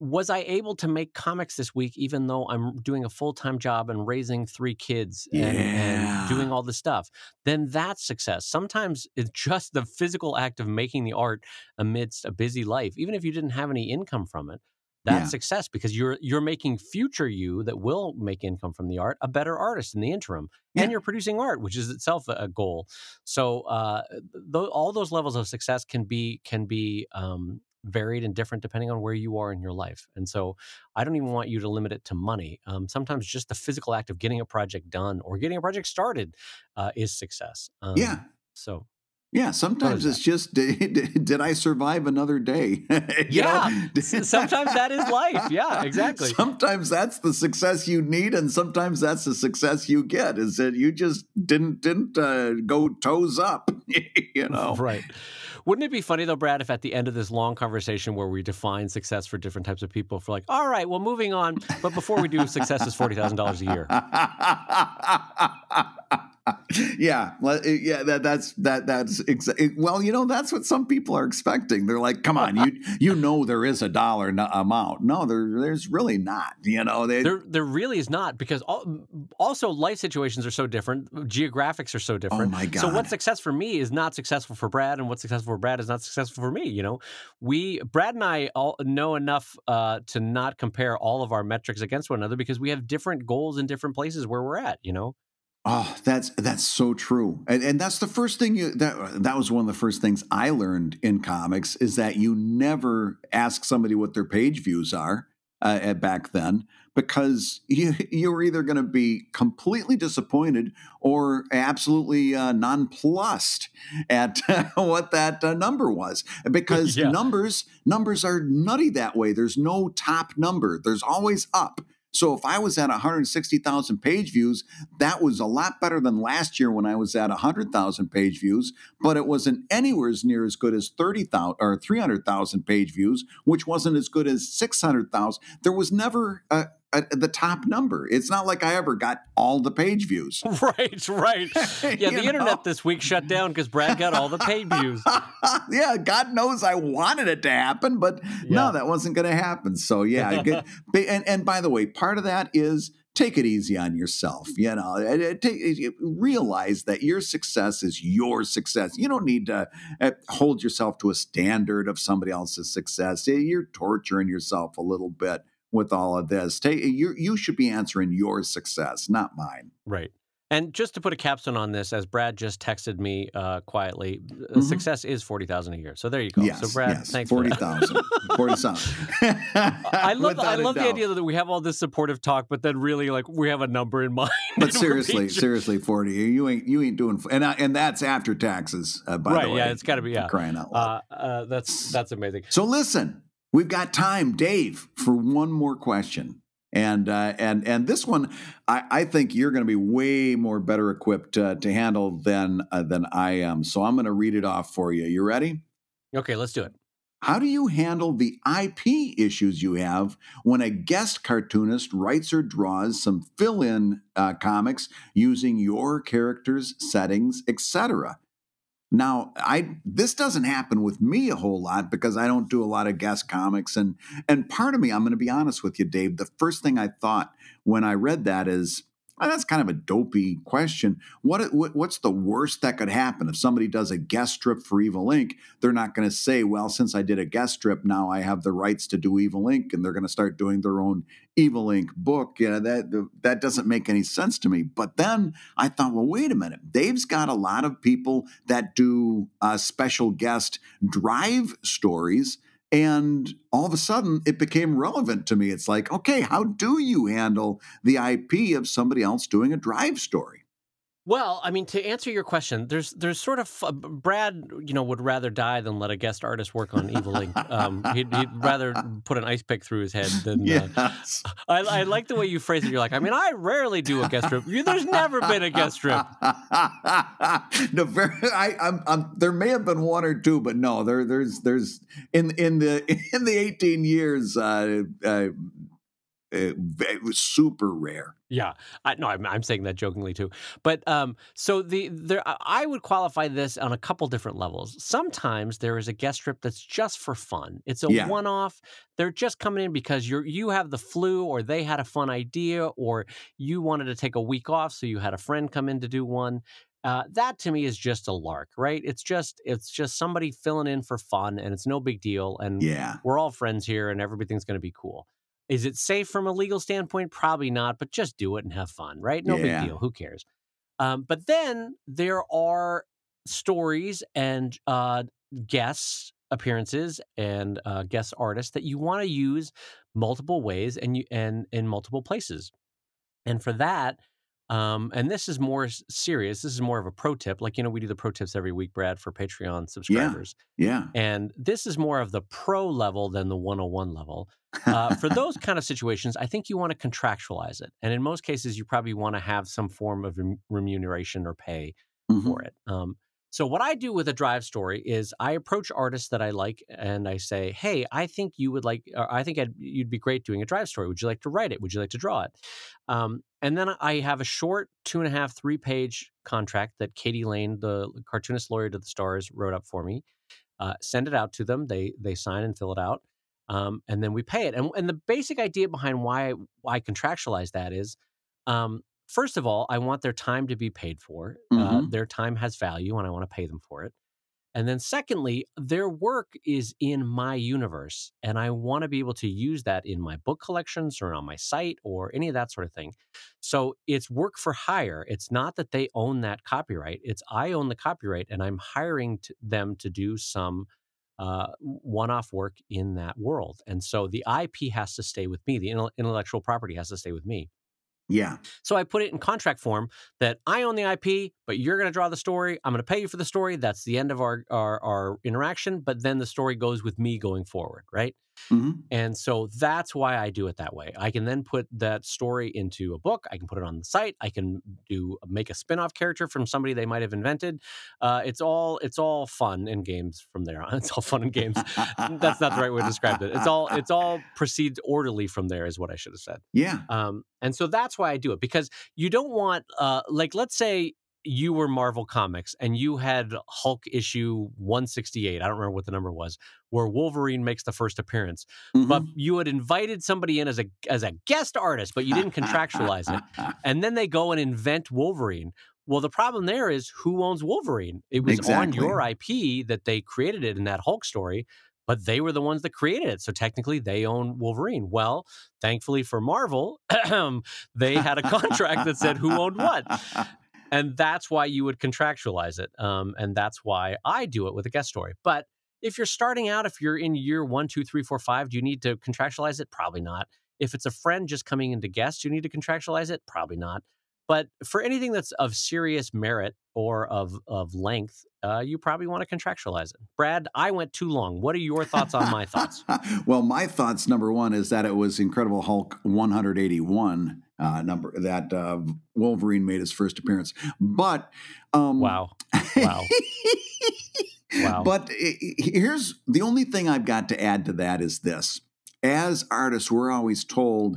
Was I able to make comics this week, even though I'm doing a full time job and raising three kids yeah. and, and doing all this stuff? Then that's success. Sometimes it's just the physical act of making the art amidst a busy life, even if you didn't have any income from it that yeah. success because you're you're making future you that will make income from the art a better artist in the interim yeah. and you're producing art which is itself a goal so uh, th- all those levels of success can be can be um, varied and different depending on where you are in your life and so i don't even want you to limit it to money um, sometimes just the physical act of getting a project done or getting a project started uh, is success um, yeah so yeah, sometimes it's just (laughs) did, did, I survive another day? (laughs) yeah, (laughs) sometimes that is life. Yeah, exactly. Sometimes that's the success you need, and sometimes that's the success you get. Is that you just didn't didn't uh, go toes up? you know, right? Wouldn't it be funny though, Brad, if at the end of this long conversation where we define success for different types of people, for like, all right, well, moving on, but before we do, success is forty thousand dollars a year. (laughs) yeah, eh, yeah. That, that's that that's exa- eh, well, you know, that's what some people are expecting. They're like, "Come on, you (laughs) you know there is a dollar n- amount." No, there there's really not. You know, they, there there really is not because all, also life situations are so different, geographics are so oh different. Oh my god! So what's success for me is not successful for Brad, and what's successful for Brad is not successful for me. You know, we Brad and I all know enough uh, to not compare all of our metrics against one another because we have different goals in different places where we're at. You know. Oh, that's that's so true, and, and, that's the first thing you that that was one of the first things I learned in comics is that you never ask somebody what their page views are uh, back then because (laughs) you you're either going to be completely disappointed or absolutely uh, nonplussed at (laughs) what that uh, number was because (laughs) yeah. numbers numbers are nutty that way. There's no top number. There's always up. So if I was at 160,000 page views, that was a lot better than last year when I was at 100,000 page views, but it wasn't anywhere as near as good as 30,000 or 300,000 page views, which wasn't as good as 600,000. There was never a, a, uh, the top number. It's not like I ever got all the page views. (laughs) Right, right. (laughs) Yeah, the know? internet this week shut down because Brad got all the page views. (laughs) yeah, God knows I wanted it to happen, but yeah. no, that wasn't going to happen. So yeah, get, and and by the way, part of that is take it easy on yourself. You know, uh, take, uh, realize that your success is your success. You don't need to hold yourself to a standard of somebody else's success. You're torturing yourself a little bit with all of this. Take, you you should be answering your success, not mine. Right. And just to put a capstone on this, as Brad just texted me uh, quietly, mm-hmm. success is forty thousand a year. So there you go. Yes, so Brad, yes. thanks. Forty thousand. (laughs) forty thousand. I love (laughs) I love the idea that we have all this supportive talk, but then really like we have a number in (laughs) mind. But seriously, seriously, forty. You ain't you ain't doing and I, and that's after taxes. Uh, by right, the way, yeah, it's got to be yeah. crying out loud. Uh, uh, that's that's amazing. So listen, We've got time, Dave, for one more question. And uh, and and this one, I, I think you're going to be way more better equipped uh, to handle than uh, than I am. So I'm going to read it off for you. You ready? Okay, let's do it. How do you handle the IP issues you have when a guest cartoonist writes or draws some fill-in uh, comics using your characters, settings, etc.? Now, I this doesn't happen with me a whole lot because I don't do a lot of guest comics and and part of me, I'm going to be honest with you, Dave, the first thing I thought when I read that is that's kind of a dopey question. What, what, what's the worst that could happen if somebody does a guest strip for Evil Inc? They're not going to say, "Well, since I did a guest strip, now I have the rights to do Evil Inc," and they're going to start doing their own Evil Inc book. know that that doesn't make any sense to me. But then I thought, well, wait a minute. Dave's got a lot of people that do uh, special guest drive stories and all of a sudden, it became relevant to me. It's like, okay, how do you handle the IP of somebody else doing a drive story? Well, I mean, to answer your question, there's there's sort of uh, Brad, you know, would rather die than let a guest artist work on Evil Link. Um, he'd, he'd, rather put an ice pick through his head than. (laughs) Uh, yes. Uh, (laughs) I, I, like the way you phrase it. You're like, I mean, I rarely do a guest strip. There's never been a guest strip. (laughs) no, very, I, I'm, I'm, there may have been one or two, but no, there, there's, there's in in the in the 18 years, uh, uh uh, it was super rare. Yeah, I, no, I'm, I'm saying that jokingly too. But um, so the there, I would qualify this on a couple different levels. Sometimes there is a guest strip that's just for fun. It's a yeah. one-off. They're just coming in because you you have the flu, or they had a fun idea, or you wanted to take a week off, so you had a friend come in to do one. Uh, that to me is just a lark, right? It's just it's just somebody filling in for fun, and it's no big deal. And yeah, we're all friends here, and everything's going to be cool. Is it safe from a legal standpoint? Probably not, but just do it and have fun, right? No yeah. big deal. Who cares? Um, but then there are stories and uh, guests appearances and uh, guest artists that you want to use multiple ways and you and in multiple places. And for that, um, and this is more serious. This is more of a pro tip. Like, you know, we do the pro tips every week, Brad, for Patreon subscribers. Yeah. yeah. And this is more of the pro level than the 101 level. Uh, for (laughs) those kind of situations, I think you want to contractualize it. And in most cases, you probably want to have some form of remuneration or pay mm-hmm. for it. Um, so, what I do with a drive story is I approach artists that I like and I say, Hey, I think you would like, or uh, I think I'd, you'd be great doing a drive story. Would you like to write it? Would you like to draw it? Um, and then I have a short two and a half, three page contract that Katie Lane, the cartoonist lawyer to the stars, wrote up for me. Uh, send it out to them. They they sign and fill it out, um, and then we pay it. And, and the basic idea behind why why I contractualize that is um, first of all, I want their time to be paid for. Uh, mm-hmm. Uh, their time has value and I want to pay them for it. And then, secondly, their work is in my universe, and I want to be able to use that in my book collections or on my site or any of that sort of thing. So it's work for hire. It's not that they own that copyright, it's I own the copyright, and I'm hiring them to do some uh, one off work in that world. And so the IP has to stay with me, the intellectual property has to stay with me. Yeah. So I put it in contract form that I own the IP, but you're going to draw the story. I'm going to pay you for the story. That's the end of our, our, our interaction. But then the story goes with me going forward, right? Mm-hmm. And so that's why I do it that way. I can then put that story into a book. I can put it on the site. I can do make a spin-off character from somebody they might have invented. Uh, it's all it's all fun and games from there on. (laughs) It's all fun and games. that's not the right way to describe it. It's all it's all proceeds orderly from there is what I should have said. Yeah. Um, and so that's why I do it because you don't want uh, like let's say you were Marvel Comics and you had Hulk issue 168, I don't remember what the number was, where Wolverine makes the first appearance. Mm-hmm. But you had invited somebody in as a as a guest artist, but you didn't contractualize it. (laughs) And then they go and invent Wolverine. Well, the problem there is who owns Wolverine? It was exactly. on your IP that they created it in that Hulk story, but they were the ones that created it. So technically, they own Wolverine. Well, thankfully for Marvel, (clears throat) they had a contract that said who owned what and that's why you would contractualize it. Um, and that's why I do it with a guest story. But if you're starting out, if you're in year one, two, three, four, five, do you need to contractualize it? Probably not. If it's a friend just coming in to guest, do you need to contractualize it? Probably not. But for anything that's of serious merit or of of length, uh, you probably want to contractualize it. Brad, I went too long. What are your thoughts on my thoughts? (laughs) well, my thoughts number one is that it was Incredible Hulk 181 uh, number that uh, Wolverine made his first appearance. But um, wow, wow. (laughs) wow. But eh, eh, here's the only thing I've got to add to that is this. As artists, we're always told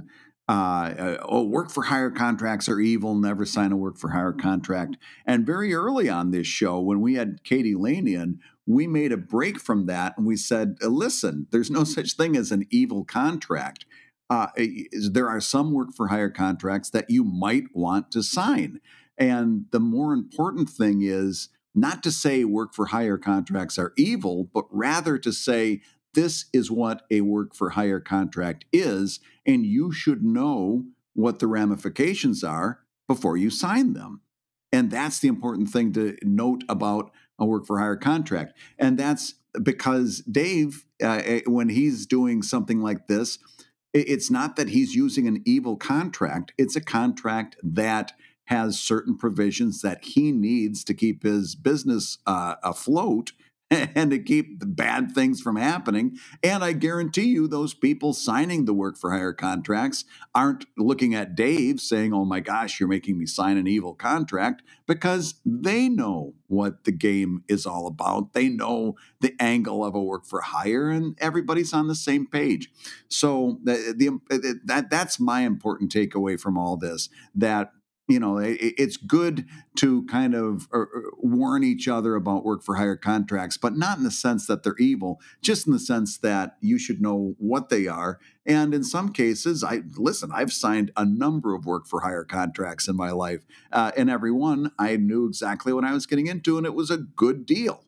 uh, uh, oh, work for hire contracts are evil, never sign a work for hire contract. And very early on this show, when we had Katie Lane in, we made a break from that and we said, uh, listen, there's no (laughs) such thing as an evil contract. Uh, eh, there are some work for hire contracts that you might want to sign. And the more important thing is not to say work for hire contracts are evil, but rather to say this is what a work for hire contract is, and you should know what the ramifications are before you sign them. And that's the important thing to note about a work for hire contract. And that's because Dave, uh, eh, when he's doing something like this, it's not that he's using an evil contract, it's a contract that has certain provisions that he needs to keep his business uh, afloat (laughs) and to keep the bad things from happening. And I guarantee you, those people signing the work for hire contracts aren't looking at Dave saying, oh my gosh, you're making me sign an evil contract, because they know what the game is all about. They know the angle of a work for hire, and everybody's on the same page. So the, the, that, that's my important takeaway from all this that you know it, it's good to kind of er, er, warn each other about work for hire contracts but not in the sense that they're evil just in the sense that you should know what they are and in some cases i listen i've signed a number of work for hire contracts in my life uh, and every one i knew exactly what i was getting into and it was a good deal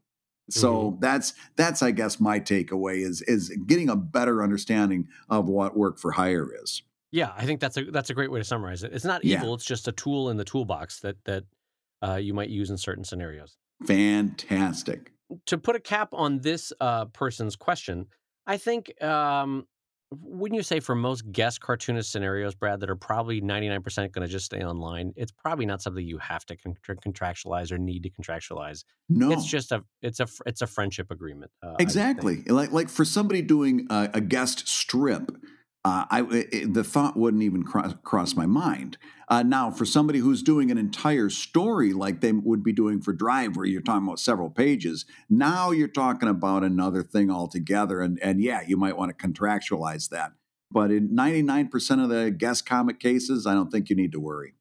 so mm-hmm. that's that's i guess my takeaway is is getting a better understanding of what work for hire is yeah, I think that's a that's a great way to summarize it. It's not evil; yeah. it's just a tool in the toolbox that that uh, you might use in certain scenarios. Fantastic. To put a cap on this uh, person's question, I think um, wouldn't you say for most guest cartoonist scenarios, Brad, that are probably ninety nine percent going to just stay online, it's probably not something you have to con- contractualize or need to contractualize. No, it's just a it's a it's a friendship agreement. Uh, exactly. Like like for somebody doing a, a guest strip uh, I, it, the thought wouldn't even cross, cross my mind. Uh, now, for somebody who's doing an entire story like they would be doing for Drive, where you're talking about several pages, now you're talking about another thing altogether. And, and yeah, you might want to contractualize that. But in 99% of the guest comic cases, I don't think you need to worry.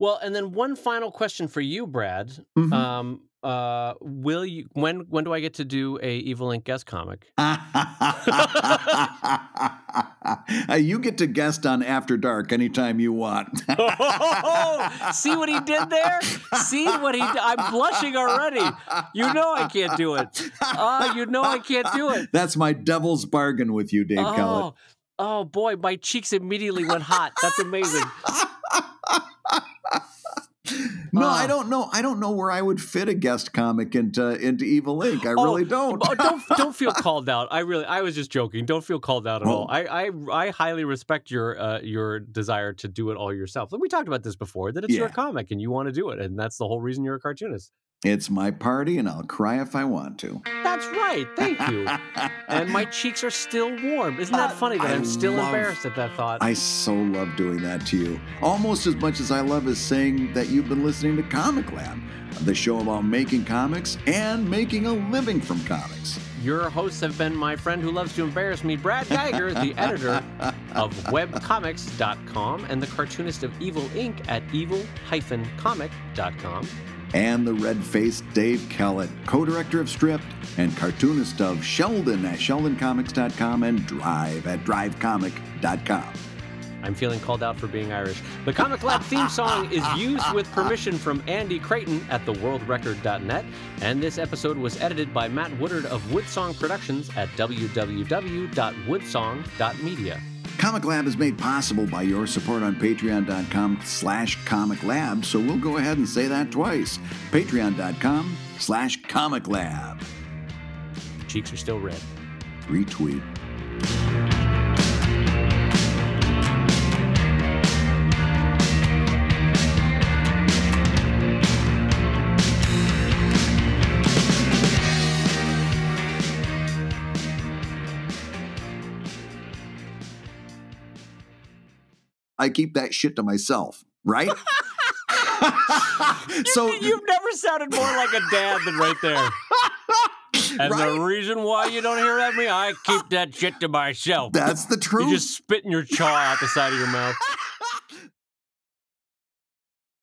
Well, and then one final question for you, Brad. Mm-hmm. Um, uh, will you when when do I get to do a Evil Ink guest comic? (laughs) (laughs) you get to guest on After Dark anytime you want. oh, (laughs) see what he did there? See what he? Did? I'm blushing already. You know I can't do it. Uh, you know I can't do it. That's my devil's bargain with you, Dave oh, Kellett. Oh boy, my cheeks immediately went hot. That's amazing. (laughs) (laughs) No, uh, I ah. don't know. I don't know where I would fit a guest comic into into Evil Ink. I oh, really don't. Oh, don't (laughs) don't feel called out. I really I was just joking. Don't feel called out at all. I, I I highly respect your uh, your desire to do it all yourself. We talked about this before that it's yeah. your comic and you want to do it, and that's the whole reason you're a cartoonist. It's my party and I'll cry if I want to. That's right. Thank you. (laughs) and my cheeks are still warm. Isn't that uh, funny that I am still love, embarrassed at that thought? I so love doing that to you. Almost as much as I love is saying that you've been listening to Comic Lab, the show about making comics and making a living from comics. Your hosts have been my friend who loves to embarrass me, Brad Geiger, the (laughs) editor of webcomics.com and the cartoonist of Evil Inc. at evil-comic.com and the red faced Dave Kellett, co director of Stripped and cartoonist of Sheldon at SheldonComics.com and Drive at DriveComic.com. I'm feeling called out for being Irish. The Comic Lab theme song is used with permission from Andy Creighton at theworldrecord.net, and this episode was edited by Matt Woodard of Woodsong Productions at www.woodsong.media. Comic Lab is made possible by your support on patreon.com slash comic lab, so we'll go ahead and say that twice. Patreon.com slash comic lab. Cheeks are still red. Retweet. I keep that shit to myself, right? (laughs) so you've never sounded more like a dad than right there. And right? the reason why you don't hear that me, I keep that shit to myself. That's the truth. You just spitting your chaw out the side of your mouth.